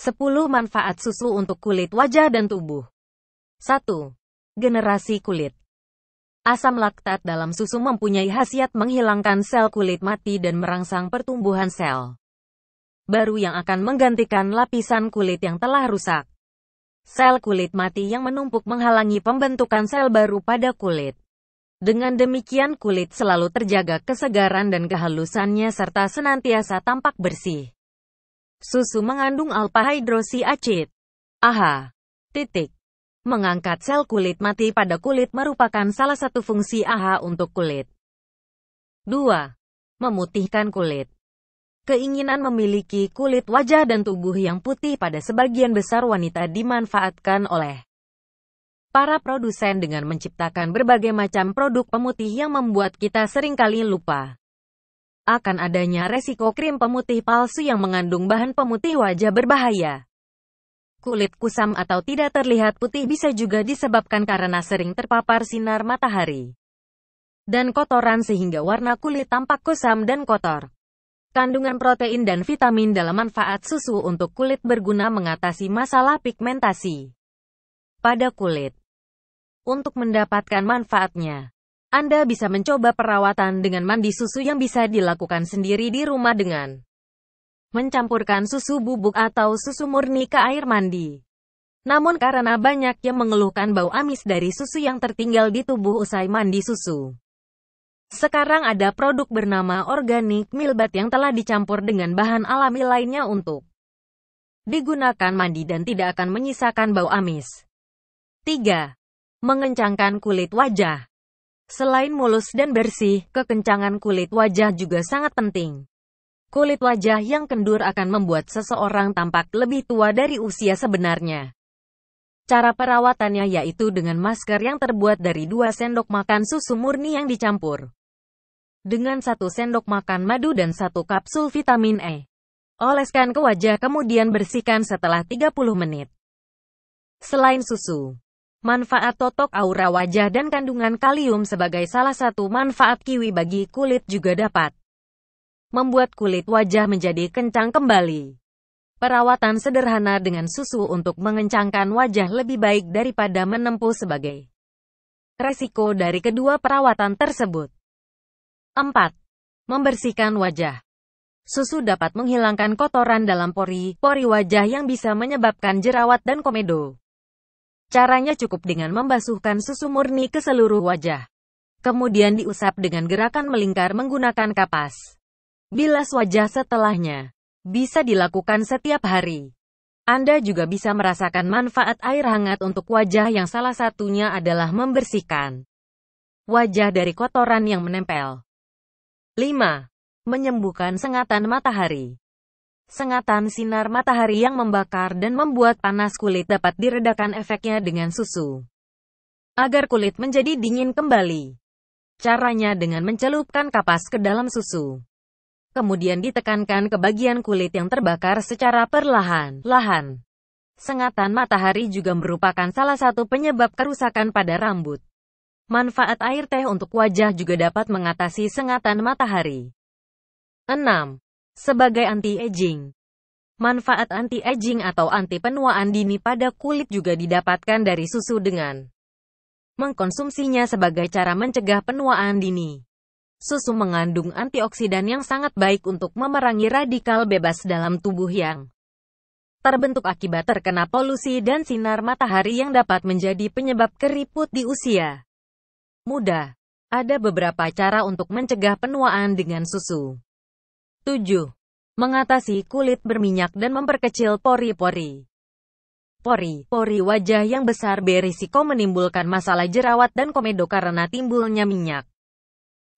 10 manfaat susu untuk kulit wajah dan tubuh. 1. Generasi kulit. Asam laktat dalam susu mempunyai khasiat menghilangkan sel kulit mati dan merangsang pertumbuhan sel baru yang akan menggantikan lapisan kulit yang telah rusak. Sel kulit mati yang menumpuk menghalangi pembentukan sel baru pada kulit. Dengan demikian kulit selalu terjaga kesegaran dan kehalusannya serta senantiasa tampak bersih. Susu mengandung acid. AHA. Titik. Mengangkat sel kulit mati pada kulit merupakan salah satu fungsi AHA untuk kulit. 2. Memutihkan kulit. Keinginan memiliki kulit wajah dan tubuh yang putih pada sebagian besar wanita dimanfaatkan oleh para produsen dengan menciptakan berbagai macam produk pemutih yang membuat kita seringkali lupa akan adanya resiko krim pemutih palsu yang mengandung bahan pemutih wajah berbahaya. Kulit kusam atau tidak terlihat putih bisa juga disebabkan karena sering terpapar sinar matahari dan kotoran sehingga warna kulit tampak kusam dan kotor. Kandungan protein dan vitamin dalam manfaat susu untuk kulit berguna mengatasi masalah pigmentasi pada kulit. Untuk mendapatkan manfaatnya, anda bisa mencoba perawatan dengan mandi susu yang bisa dilakukan sendiri di rumah dengan mencampurkan susu bubuk atau susu murni ke air mandi. Namun karena banyak yang mengeluhkan bau amis dari susu yang tertinggal di tubuh usai mandi susu. Sekarang ada produk bernama organik Milbat yang telah dicampur dengan bahan alami lainnya untuk digunakan mandi dan tidak akan menyisakan bau amis. 3. Mengencangkan kulit wajah Selain mulus dan bersih, kekencangan kulit wajah juga sangat penting. Kulit wajah yang kendur akan membuat seseorang tampak lebih tua dari usia sebenarnya. Cara perawatannya yaitu dengan masker yang terbuat dari 2 sendok makan susu murni yang dicampur dengan 1 sendok makan madu dan 1 kapsul vitamin E. Oleskan ke wajah kemudian bersihkan setelah 30 menit. Selain susu, Manfaat totok aura wajah dan kandungan kalium sebagai salah satu manfaat kiwi bagi kulit juga dapat membuat kulit wajah menjadi kencang kembali. Perawatan sederhana dengan susu untuk mengencangkan wajah lebih baik daripada menempuh sebagai resiko dari kedua perawatan tersebut. 4. Membersihkan wajah Susu dapat menghilangkan kotoran dalam pori, pori wajah yang bisa menyebabkan jerawat dan komedo. Caranya cukup dengan membasuhkan susu murni ke seluruh wajah. Kemudian diusap dengan gerakan melingkar menggunakan kapas. Bilas wajah setelahnya. Bisa dilakukan setiap hari. Anda juga bisa merasakan manfaat air hangat untuk wajah yang salah satunya adalah membersihkan wajah dari kotoran yang menempel. 5. Menyembuhkan sengatan matahari. Sengatan sinar matahari yang membakar dan membuat panas kulit dapat diredakan efeknya dengan susu. Agar kulit menjadi dingin kembali. Caranya dengan mencelupkan kapas ke dalam susu. Kemudian ditekankan ke bagian kulit yang terbakar secara perlahan-lahan. Sengatan matahari juga merupakan salah satu penyebab kerusakan pada rambut. Manfaat air teh untuk wajah juga dapat mengatasi sengatan matahari. 6 sebagai anti-aging. Manfaat anti-aging atau anti penuaan dini pada kulit juga didapatkan dari susu dengan mengkonsumsinya sebagai cara mencegah penuaan dini. Susu mengandung antioksidan yang sangat baik untuk memerangi radikal bebas dalam tubuh yang terbentuk akibat terkena polusi dan sinar matahari yang dapat menjadi penyebab keriput di usia muda. Ada beberapa cara untuk mencegah penuaan dengan susu. 7. Mengatasi kulit berminyak dan memperkecil pori-pori. Pori-pori wajah yang besar berisiko menimbulkan masalah jerawat dan komedo karena timbulnya minyak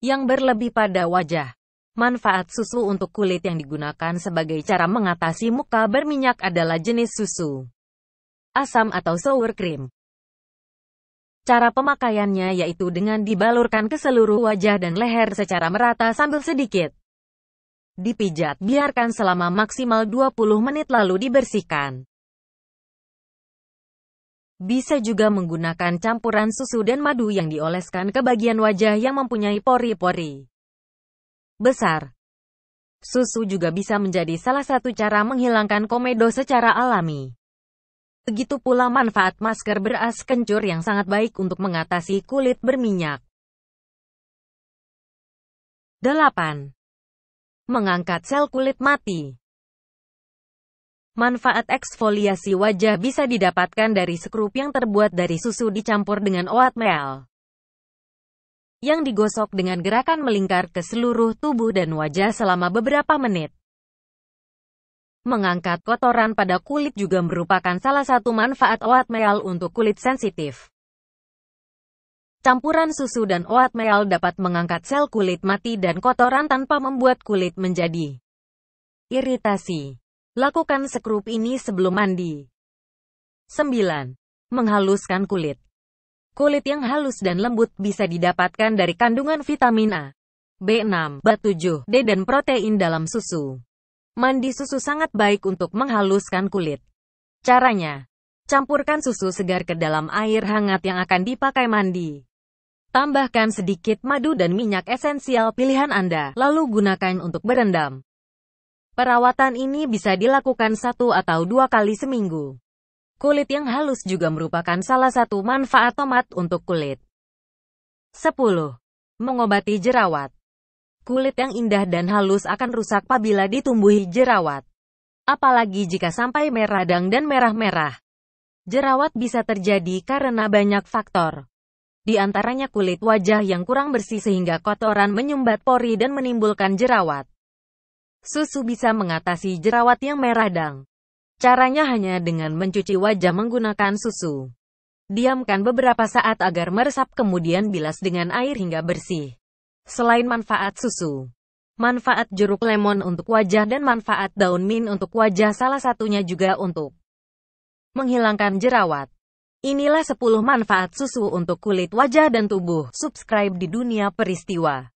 yang berlebih pada wajah. Manfaat susu untuk kulit yang digunakan sebagai cara mengatasi muka berminyak adalah jenis susu asam atau sour cream. Cara pemakaiannya yaitu dengan dibalurkan ke seluruh wajah dan leher secara merata sambil sedikit dipijat biarkan selama maksimal 20 menit lalu dibersihkan. Bisa juga menggunakan campuran susu dan madu yang dioleskan ke bagian wajah yang mempunyai pori-pori besar. Susu juga bisa menjadi salah satu cara menghilangkan komedo secara alami. Begitu pula manfaat masker beras kencur yang sangat baik untuk mengatasi kulit berminyak. 8 mengangkat sel kulit mati. Manfaat eksfoliasi wajah bisa didapatkan dari skrup yang terbuat dari susu dicampur dengan oatmeal yang digosok dengan gerakan melingkar ke seluruh tubuh dan wajah selama beberapa menit. Mengangkat kotoran pada kulit juga merupakan salah satu manfaat oatmeal untuk kulit sensitif. Campuran susu dan oatmeal dapat mengangkat sel kulit mati dan kotoran tanpa membuat kulit menjadi iritasi. Lakukan sekrup ini sebelum mandi. 9. Menghaluskan kulit. Kulit yang halus dan lembut bisa didapatkan dari kandungan vitamin A, B6, B7, D dan protein dalam susu. Mandi susu sangat baik untuk menghaluskan kulit. Caranya, campurkan susu segar ke dalam air hangat yang akan dipakai mandi. Tambahkan sedikit madu dan minyak esensial pilihan Anda, lalu gunakan untuk berendam. Perawatan ini bisa dilakukan satu atau dua kali seminggu. Kulit yang halus juga merupakan salah satu manfaat tomat untuk kulit. 10. Mengobati jerawat Kulit yang indah dan halus akan rusak apabila ditumbuhi jerawat. Apalagi jika sampai meradang dan merah-merah. Jerawat bisa terjadi karena banyak faktor, di antaranya kulit wajah yang kurang bersih sehingga kotoran menyumbat pori dan menimbulkan jerawat. Susu bisa mengatasi jerawat yang merah dang. Caranya hanya dengan mencuci wajah menggunakan susu. Diamkan beberapa saat agar meresap kemudian bilas dengan air hingga bersih. Selain manfaat susu, manfaat jeruk lemon untuk wajah dan manfaat daun mint untuk wajah salah satunya juga untuk menghilangkan jerawat. Inilah 10 manfaat susu untuk kulit wajah dan tubuh. Subscribe di dunia peristiwa.